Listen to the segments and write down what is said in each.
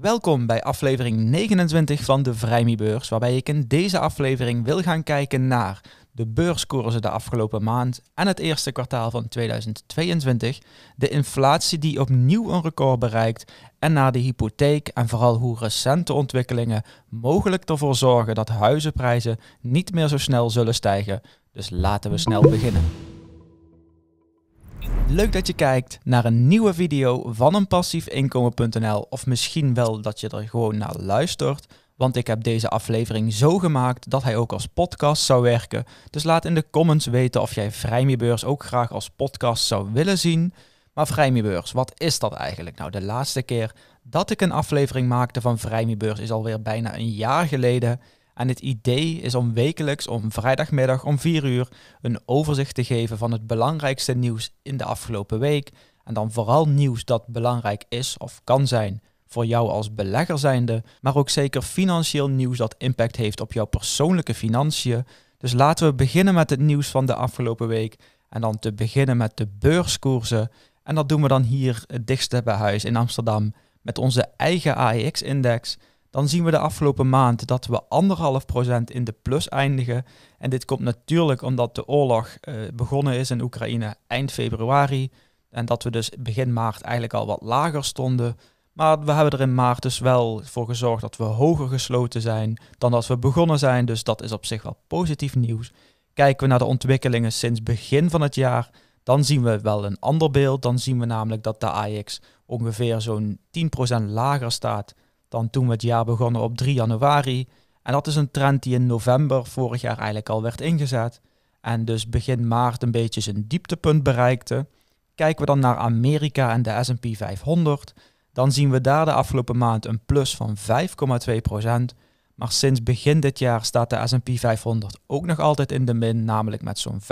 Welkom bij aflevering 29 van de Vrijmiebeurs, waarbij ik in deze aflevering wil gaan kijken naar de beurskoersen de afgelopen maand en het eerste kwartaal van 2022, de inflatie die opnieuw een record bereikt en naar de hypotheek en vooral hoe recente ontwikkelingen mogelijk ervoor zorgen dat huizenprijzen niet meer zo snel zullen stijgen. Dus laten we snel beginnen. Leuk dat je kijkt naar een nieuwe video van een passiefinkomen.nl of misschien wel dat je er gewoon naar luistert. Want ik heb deze aflevering zo gemaakt dat hij ook als podcast zou werken. Dus laat in de comments weten of jij Vrijmiebeurs ook graag als podcast zou willen zien. Maar Vrijmiebeurs, wat is dat eigenlijk? Nou, de laatste keer dat ik een aflevering maakte van Vrijmiebeurs is alweer bijna een jaar geleden. En het idee is om wekelijks om vrijdagmiddag om 4 uur een overzicht te geven van het belangrijkste nieuws in de afgelopen week. En dan vooral nieuws dat belangrijk is of kan zijn voor jou als belegger zijnde, maar ook zeker financieel nieuws dat impact heeft op jouw persoonlijke financiën. Dus laten we beginnen met het nieuws van de afgelopen week en dan te beginnen met de beurskoersen. En dat doen we dan hier het dichtste bij huis in Amsterdam met onze eigen AEX-index dan zien we de afgelopen maand dat we anderhalf procent in de plus eindigen. En dit komt natuurlijk omdat de oorlog eh, begonnen is in Oekraïne eind februari. En dat we dus begin maart eigenlijk al wat lager stonden. Maar we hebben er in maart dus wel voor gezorgd dat we hoger gesloten zijn dan dat we begonnen zijn. Dus dat is op zich wel positief nieuws. Kijken we naar de ontwikkelingen sinds begin van het jaar, dan zien we wel een ander beeld. Dan zien we namelijk dat de AX ongeveer zo'n 10% lager staat dan toen we het jaar begonnen op 3 januari. En dat is een trend die in november vorig jaar eigenlijk al werd ingezet. En dus begin maart een beetje zijn dieptepunt bereikte. Kijken we dan naar Amerika en de SP 500, dan zien we daar de afgelopen maand een plus van 5,2%. Maar sinds begin dit jaar staat de SP 500 ook nog altijd in de min, namelijk met zo'n 5,5%.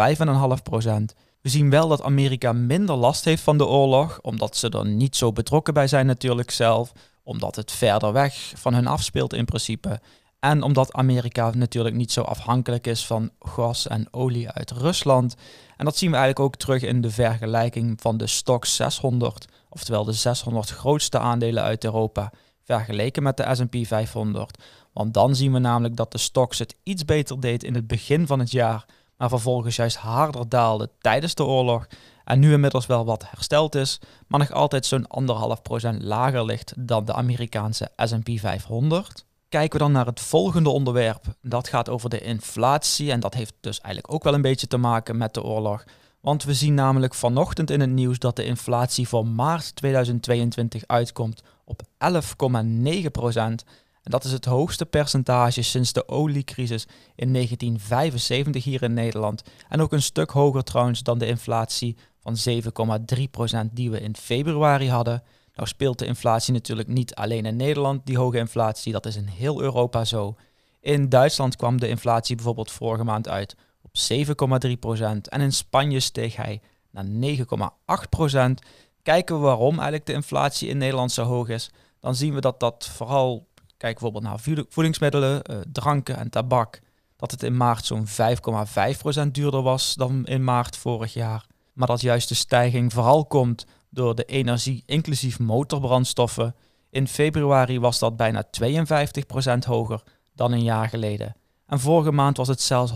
We zien wel dat Amerika minder last heeft van de oorlog, omdat ze er niet zo betrokken bij zijn natuurlijk zelf omdat het verder weg van hun afspeelt in principe. En omdat Amerika natuurlijk niet zo afhankelijk is van gas en olie uit Rusland. En dat zien we eigenlijk ook terug in de vergelijking van de stok 600, oftewel de 600 grootste aandelen uit Europa, vergeleken met de SP 500. Want dan zien we namelijk dat de stocks het iets beter deed in het begin van het jaar, maar vervolgens juist harder daalde tijdens de oorlog en nu inmiddels wel wat hersteld is, maar nog altijd zo'n anderhalf procent lager ligt dan de Amerikaanse SP 500. Kijken we dan naar het volgende onderwerp, dat gaat over de inflatie en dat heeft dus eigenlijk ook wel een beetje te maken met de oorlog. Want we zien namelijk vanochtend in het nieuws dat de inflatie voor maart 2022 uitkomt op 11,9 procent. En dat is het hoogste percentage sinds de oliecrisis in 1975 hier in Nederland. En ook een stuk hoger trouwens dan de inflatie van 7,3% die we in februari hadden. Nou speelt de inflatie natuurlijk niet alleen in Nederland, die hoge inflatie, dat is in heel Europa zo. In Duitsland kwam de inflatie bijvoorbeeld vorige maand uit op 7,3% en in Spanje steeg hij naar 9,8%. Kijken we waarom eigenlijk de inflatie in Nederland zo hoog is, dan zien we dat dat vooral, kijk bijvoorbeeld naar voedingsmiddelen, eh, dranken en tabak, dat het in maart zo'n 5,5% duurder was dan in maart vorig jaar. Maar dat juist de stijging vooral komt door de energie inclusief motorbrandstoffen. In februari was dat bijna 52% hoger dan een jaar geleden. En vorige maand was het zelfs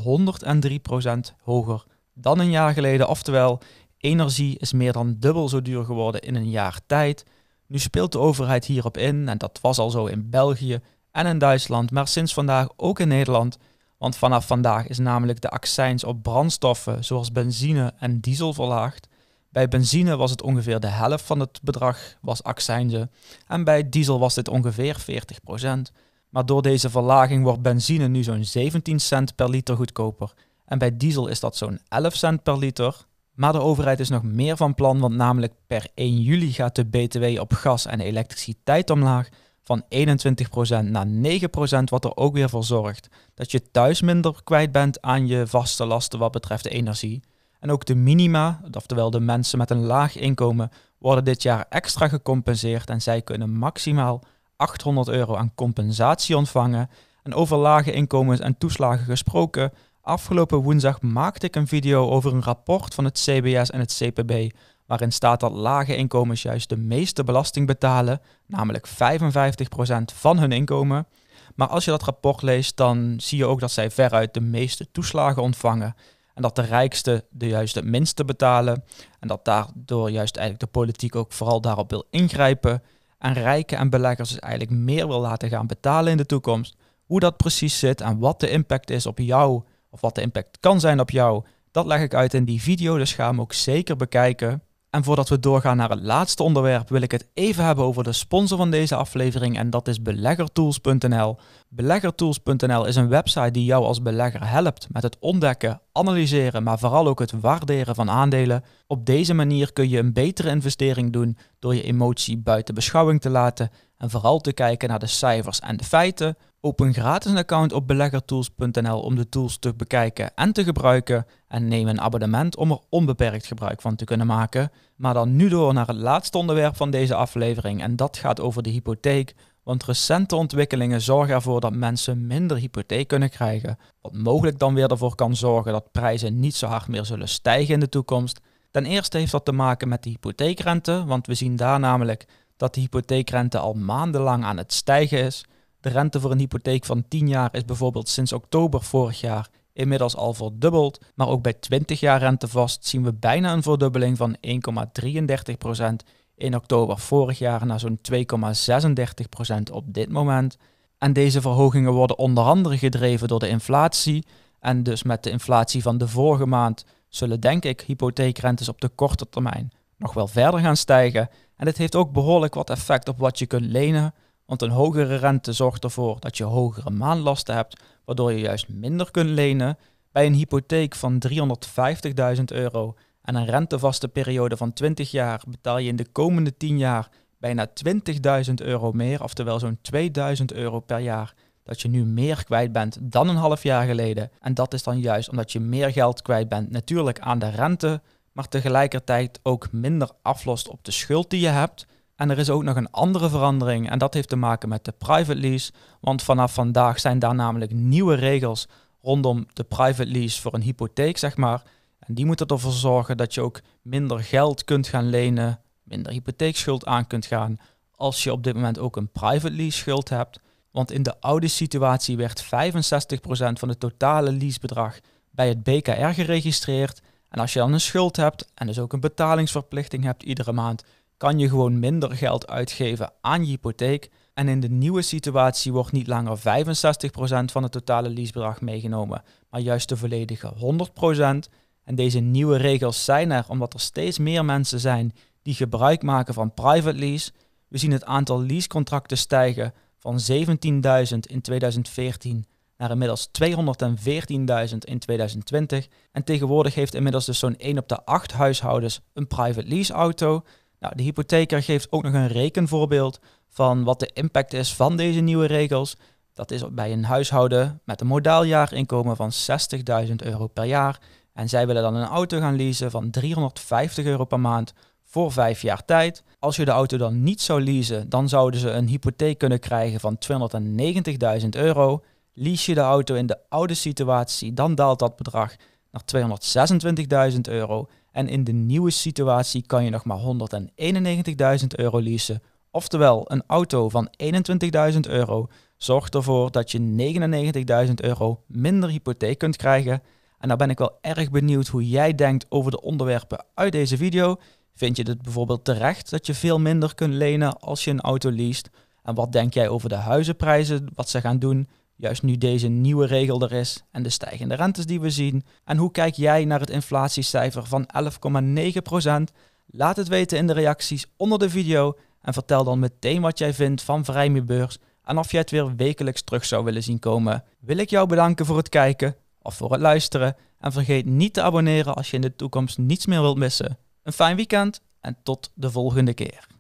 103% hoger dan een jaar geleden. Oftewel, energie is meer dan dubbel zo duur geworden in een jaar tijd. Nu speelt de overheid hierop in, en dat was al zo in België en in Duitsland, maar sinds vandaag ook in Nederland. Want vanaf vandaag is namelijk de accijns op brandstoffen zoals benzine en diesel verlaagd. Bij benzine was het ongeveer de helft van het bedrag was accijnzen en bij diesel was dit ongeveer 40%. Maar door deze verlaging wordt benzine nu zo'n 17 cent per liter goedkoper en bij diesel is dat zo'n 11 cent per liter. Maar de overheid is nog meer van plan, want namelijk per 1 juli gaat de BTW op gas en elektriciteit omlaag van 21% naar 9%, wat er ook weer voor zorgt dat je thuis minder kwijt bent aan je vaste lasten wat betreft de energie. En ook de minima, oftewel de mensen met een laag inkomen, worden dit jaar extra gecompenseerd en zij kunnen maximaal 800 euro aan compensatie ontvangen. En over lage inkomens en toeslagen gesproken, afgelopen woensdag maakte ik een video over een rapport van het CBS en het CPB waarin staat dat lage inkomens juist de meeste belasting betalen, namelijk 55% van hun inkomen. Maar als je dat rapport leest, dan zie je ook dat zij veruit de meeste toeslagen ontvangen. En dat de rijksten de juist het minste betalen. En dat daardoor juist eigenlijk de politiek ook vooral daarop wil ingrijpen. En rijken en beleggers dus eigenlijk meer wil laten gaan betalen in de toekomst. Hoe dat precies zit en wat de impact is op jou, of wat de impact kan zijn op jou, dat leg ik uit in die video. Dus ga hem ook zeker bekijken. En voordat we doorgaan naar het laatste onderwerp, wil ik het even hebben over de sponsor van deze aflevering en dat is beleggertools.nl. Beleggertools.nl is een website die jou als belegger helpt met het ontdekken, analyseren, maar vooral ook het waarderen van aandelen. Op deze manier kun je een betere investering doen door je emotie buiten beschouwing te laten en vooral te kijken naar de cijfers en de feiten Open gratis een account op beleggertools.nl om de tools te bekijken en te gebruiken. En neem een abonnement om er onbeperkt gebruik van te kunnen maken. Maar dan nu door naar het laatste onderwerp van deze aflevering. En dat gaat over de hypotheek. Want recente ontwikkelingen zorgen ervoor dat mensen minder hypotheek kunnen krijgen. Wat mogelijk dan weer ervoor kan zorgen dat prijzen niet zo hard meer zullen stijgen in de toekomst. Ten eerste heeft dat te maken met de hypotheekrente. Want we zien daar namelijk dat de hypotheekrente al maandenlang aan het stijgen is. De rente voor een hypotheek van 10 jaar is bijvoorbeeld sinds oktober vorig jaar inmiddels al verdubbeld, maar ook bij 20 jaar rentevast zien we bijna een verdubbeling van 1,33% in oktober vorig jaar naar zo'n 2,36% op dit moment. En deze verhogingen worden onder andere gedreven door de inflatie. En dus met de inflatie van de vorige maand zullen denk ik hypotheekrentes op de korte termijn nog wel verder gaan stijgen. En dit heeft ook behoorlijk wat effect op wat je kunt lenen. Want een hogere rente zorgt ervoor dat je hogere maandlasten hebt, waardoor je juist minder kunt lenen. Bij een hypotheek van 350.000 euro en een rentevaste periode van 20 jaar betaal je in de komende 10 jaar bijna 20.000 euro meer, oftewel zo'n 2000 euro per jaar. Dat je nu meer kwijt bent dan een half jaar geleden. En dat is dan juist omdat je meer geld kwijt bent, natuurlijk aan de rente, maar tegelijkertijd ook minder aflost op de schuld die je hebt. En er is ook nog een andere verandering en dat heeft te maken met de private lease. Want vanaf vandaag zijn daar namelijk nieuwe regels rondom de private lease voor een hypotheek, zeg maar. En die moeten ervoor zorgen dat je ook minder geld kunt gaan lenen, minder hypotheekschuld aan kunt gaan, als je op dit moment ook een private lease schuld hebt. Want in de oude situatie werd 65% van het totale leasebedrag bij het BKR geregistreerd. En als je dan een schuld hebt en dus ook een betalingsverplichting hebt iedere maand, kan je gewoon minder geld uitgeven aan je hypotheek. En in de nieuwe situatie wordt niet langer 65% van het totale leasebedrag meegenomen, maar juist de volledige 100%. En deze nieuwe regels zijn er omdat er steeds meer mensen zijn die gebruik maken van private lease. We zien het aantal leasecontracten stijgen van 17.000 in 2014 naar inmiddels 214.000 in 2020. En tegenwoordig heeft inmiddels dus zo'n 1 op de 8 huishoudens een private lease auto. Nou, de hypotheker geeft ook nog een rekenvoorbeeld van wat de impact is van deze nieuwe regels. Dat is bij een huishouden met een modaaljaarinkomen van 60.000 euro per jaar. En zij willen dan een auto gaan leasen van 350 euro per maand voor vijf jaar tijd. Als je de auto dan niet zou leasen, dan zouden ze een hypotheek kunnen krijgen van 290.000 euro. Lease je de auto in de oude situatie, dan daalt dat bedrag naar 226.000 euro. En in de nieuwe situatie kan je nog maar 191.000 euro leasen. Oftewel, een auto van 21.000 euro zorgt ervoor dat je 99.000 euro minder hypotheek kunt krijgen. En dan nou ben ik wel erg benieuwd hoe jij denkt over de onderwerpen uit deze video. Vind je het bijvoorbeeld terecht dat je veel minder kunt lenen als je een auto leest? En wat denk jij over de huizenprijzen, wat ze gaan doen? juist nu deze nieuwe regel er is en de stijgende rentes die we zien? En hoe kijk jij naar het inflatiecijfer van 11,9%? Laat het weten in de reacties onder de video en vertel dan meteen wat jij vindt van Vrijmuurbeurs en of jij het weer wekelijks terug zou willen zien komen. Wil ik jou bedanken voor het kijken of voor het luisteren en vergeet niet te abonneren als je in de toekomst niets meer wilt missen. Een fijn weekend en tot de volgende keer.